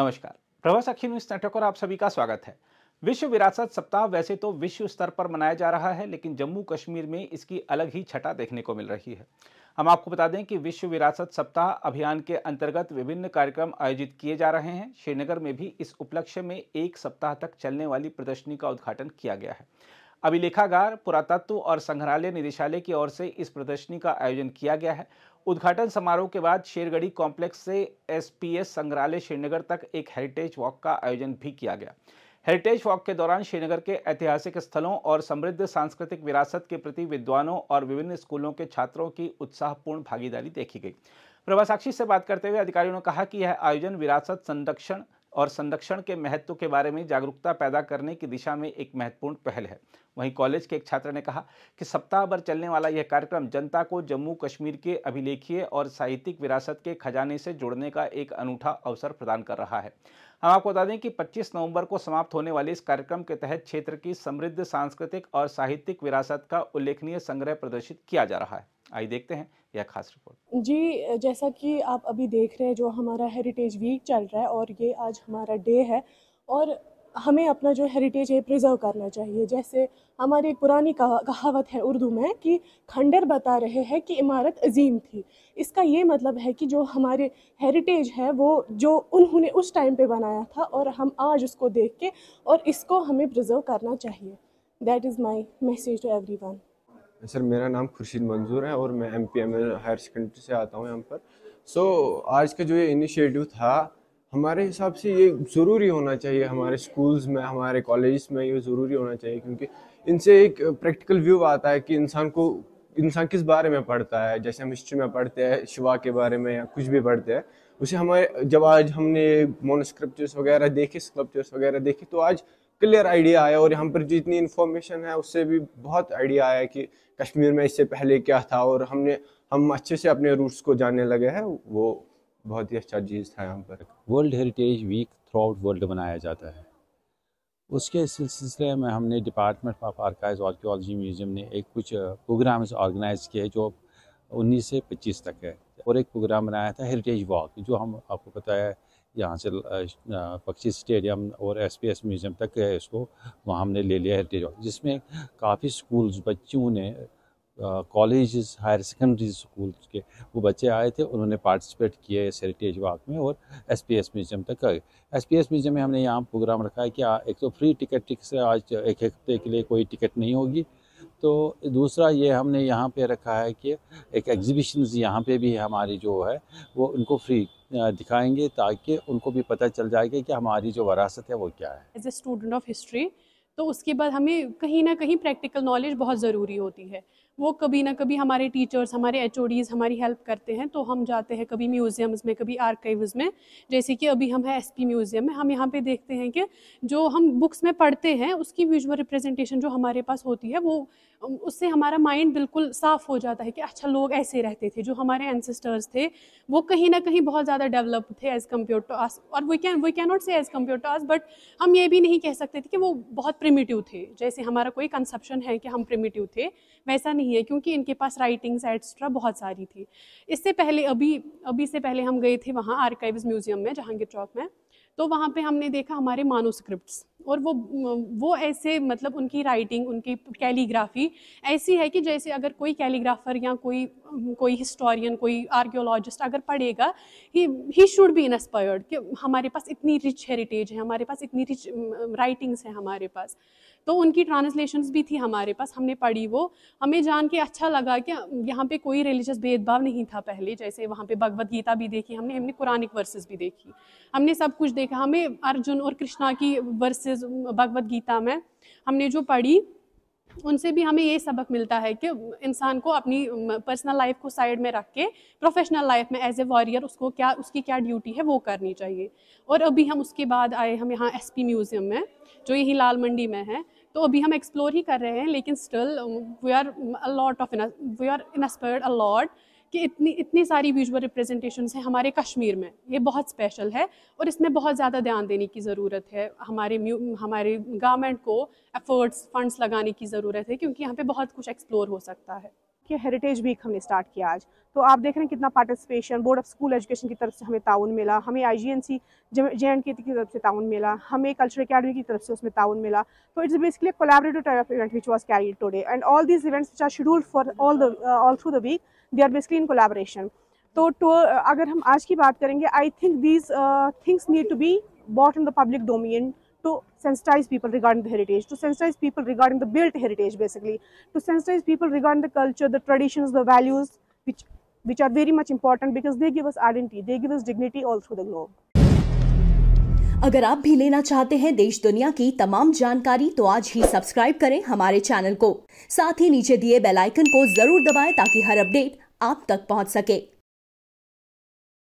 नमस्कार प्रवास अखी न्यूज नेटवर्क और आप सभी का स्वागत है विश्व विरासत सप्ताह वैसे तो विश्व स्तर पर मनाया जा रहा है लेकिन जम्मू कश्मीर में इसकी अलग ही छटा देखने को मिल रही है हम आपको बता दें कि विश्व विरासत सप्ताह अभियान के अंतर्गत विभिन्न कार्यक्रम आयोजित किए जा रहे हैं श्रीनगर में भी इस उपलक्ष्य में एक सप्ताह तक चलने वाली प्रदर्शनी का उद्घाटन किया गया है अभिलेखागार पुरातत्व और संग्रहालय निदेशालय की ओर से इस प्रदर्शनी का आयोजन किया गया है उद्घाटन समारोह के बाद शेरगढ़ी कॉम्प्लेक्स से एसपीएस संग्रहालय श्रीनगर तक एक हेरिटेज वॉक का आयोजन भी किया गया हेरिटेज वॉक के दौरान श्रीनगर के ऐतिहासिक स्थलों और समृद्ध सांस्कृतिक विरासत के प्रति विद्वानों और विभिन्न स्कूलों के छात्रों की उत्साहपूर्ण भागीदारी देखी गई प्रभासाक्षी से बात करते हुए अधिकारियों ने कहा कि यह आयोजन विरासत संरक्षण और संरक्षण के महत्व के बारे में जागरूकता पैदा करने की दिशा में एक महत्वपूर्ण पहल है वहीं कॉलेज के एक छात्र ने कहा कि सप्ताह भर चलने वाला यह कार्यक्रम जनता को जम्मू कश्मीर के अभिलेखीय और साहित्यिक विरासत के खजाने से जुड़ने का एक अनूठा अवसर प्रदान कर रहा है हम आपको बता दें कि 25 नवंबर को समाप्त होने वाले इस कार्यक्रम के तहत क्षेत्र की समृद्ध सांस्कृतिक और साहित्यिक विरासत का उल्लेखनीय संग्रह प्रदर्शित किया जा रहा है आइए देखते हैं या खास रिपोर्ट जी जैसा कि आप अभी देख रहे हैं जो हमारा हेरिटेज वीक चल रहा है और ये आज हमारा डे है और हमें अपना जो हेरिटेज है प्रिजर्व करना चाहिए जैसे हमारी एक पुरानी कहावत है उर्दू में कि खंडर बता रहे हैं कि इमारत अजीम थी इसका ये मतलब है कि जो हमारे हेरिटेज है वो जो उन्होंने उस टाइम पे बनाया था और हम आज उसको देख के और इसको हमें प्रिजर्व करना चाहिए that is my message to everyone sir मेरा नाम खुर्शीद मंजूर है और मैं M P M L higher secondary से आता हूँ यहाँ पर सो so, आज का जो ये इनिशिएटिव था हमारे हिसाब से ये ज़रूरी होना चाहिए हमारे स्कूल्स में हमारे कॉलेज में ये ज़रूरी होना चाहिए क्योंकि इनसे एक प्रैक्टिकल व्यू आता है कि इंसान को इंसान किस बारे में पढ़ता है जैसे हम हिस्ट्री में पढ़ते हैं शिवा के बारे में या कुछ भी पढ़ते हैं उसे हमारे जब आज हमने मोनोस्क्रिप्चर्स वगैरह देखे स्क्रप्चर्स वगैरह देखे तो आज क्लियर आइडिया आया और यहाँ पर जितनी इन्फॉर्मेशन है उससे भी बहुत आइडिया आया कि कश्मीर में इससे पहले क्या था और हमने हम अच्छे से अपने रूट्स को जानने लगे हैं वो बहुत ही अच्छा चीज़ था यहाँ पर world heritage week throughout world मनाया जाता है उसके सिलसिले में हमने department of archive archaeology museum ने एक कुछ प्रोग्राम्स ऑर्गेनाइज किए जो 19 से 25 तक है और एक प्रोग्राम बनाया था हेरिटेज वॉक जो हम आपको पता है यहाँ से पक्षी स्टेडियम और एस पी एस म्यूज़ियम तक है इसको वहाँ हमने ले लिया हेरिटेज हॉल जिसमें काफ़ी स्कूल्स बच्चों ने कॉलेज हायर सेकेंडरी स्कूल के वो बच्चे आए थे उन्होंने पार्टिसिपेट किए इस हेरिटेज वॉक में और एस पी एस म्यूजियम तक आए एस पी एस म्यूजियम में हमने यहाँ प्रोग्राम रखा है कि एक तो फ्री टिकट से आज एक हफ्ते के लिए कोई टिकट नहीं होगी तो दूसरा ये हमने यहाँ पे रखा है कि एक एग्जीबिशन यहाँ पे भी हमारी जो है वो उनको फ्री दिखाएंगे ताकि उनको भी पता चल जाएगा कि हमारी जो वरासत है वो क्या है as a student of history तो उसके बाद हमें कहीं ना कहीं प्रैक्टिकल नॉलेज बहुत ज़रूरी होती है वो कभी ना कभी हमारे टीचर्स हमारे एच हमारी हेल्प करते हैं तो हम जाते हैं कभी म्यूज़ियम्स में कभी आर्काइव्स में जैसे कि अभी हम हैं एस म्यूज़ियम में हम यहाँ पे देखते हैं कि जो हम बुक्स में पढ़ते हैं उसकी विजुअल रिप्रेजेंटेशन जो हमारे पास होती है वो उससे हमारा माइंड बिल्कुल साफ़ हो जाता है कि अच्छा लोग ऐसे रहते थे जो हमारे एनसेस्टर्स थे वो कहीं ना कहीं बहुत ज़्यादा डेवलप थे एज़ कम्पेयर टू आस और we can we can not say as compare to us but हम ये भी नहीं कह सकते थे कि वो बहुत प्रिमिटिव थे जैसे हमारा कोई कंसेप्शन है कि हम प्रिमिटिव थे वैसा नहीं नहीं है क्योंकि इनके पास राइटिंग्स एट्सट्रा बहुत सारी थी इससे पहले अभी अभी से पहले हम गए थे वहाँ आर्काइव्स म्यूजियम में जहांगीर चौक में तो वहाँ पे हमने देखा हमारे मानोस्क्रिप्ट्स और वो वो ऐसे मतलब उनकी राइटिंग उनकी कैलीग्राफी ऐसी है कि जैसे अगर कोई कैलीग्राफर या कोई कोई हिस्टोरियन कोई आर्कियोलॉजिस्ट अगर पढ़ेगा ही ही शुड बी इंस्पायर्ड कि हमारे पास इतनी रिच हेरिटेज है हमारे पास इतनी रिच राइटिंग्स हैं हमारे पास तो उनकी ट्रांसलेशंस भी थी हमारे पास हमने पढ़ी वो हमें जान के अच्छा लगा कि यहाँ पे कोई रिलीजियस भेदभाव नहीं था पहले जैसे वहाँ पे भगवत गीता भी देखी हमने हमने कुरानिक वर्सेस भी देखी हमने सब कुछ देखा हमें अर्जुन और कृष्णा की वर्सेस भगवत गीता में हमने जो पढ़ी उनसे भी हमें ये सबक मिलता है कि इंसान को अपनी पर्सनल लाइफ को साइड में रख के प्रोफेशनल लाइफ में एज ए वॉरियर उसको क्या उसकी क्या ड्यूटी है वो करनी चाहिए और अभी हम उसके बाद आए हम यहाँ एस पी म्यूज़ियम में जो यही लाल मंडी में है तो अभी हम एक्सप्लोर ही कर रहे हैं लेकिन still we are a lot of we are inspired a lot कि इतनी इतनी सारी विजुअल रिप्रेजेंटेशन है हमारे कश्मीर में ये बहुत स्पेशल है और इसमें बहुत ज़्यादा ध्यान देने की ज़रूरत है हमारे हमारे गवर्नमेंट को एफर्ट्स फंड्स लगाने की ज़रूरत है क्योंकि यहाँ पे बहुत कुछ एक्सप्लोर हो सकता है के हेरिटेज वीक हमने स्टार्ट किया आज तो आप देख रहे हैं कितना participation board of school education की तरफ से हमें ताउन मिला हमें आई G N C J and के की तरफ से ताउन मिला हमें कल्चर अकेडमी की तरफ से उसमें ताउन मिला तो it's basically collaborative type of event which was carried today and all these events are scheduled for all the all through the week they are basically in collaboration तो uh, अगर हम आज की बात करेंगे I think these things need to be brought in the public domain to sensitize people regarding the heritage, to sensitize people regarding the built heritage basically, to sensitize people regarding the culture, the traditions, the values which, which are very much important because they give us identity, they give us dignity all through the globe. अगर आप भी लेना चाहते हैं देश दुनिया की तमाम जानकारी तो आज ही सब्सक्राइब करें हमारे चैनल को साथ ही नीचे दिए बेल आइकन को जरूर दबाएं ताकि हर अपडेट आप तक पहुंच सके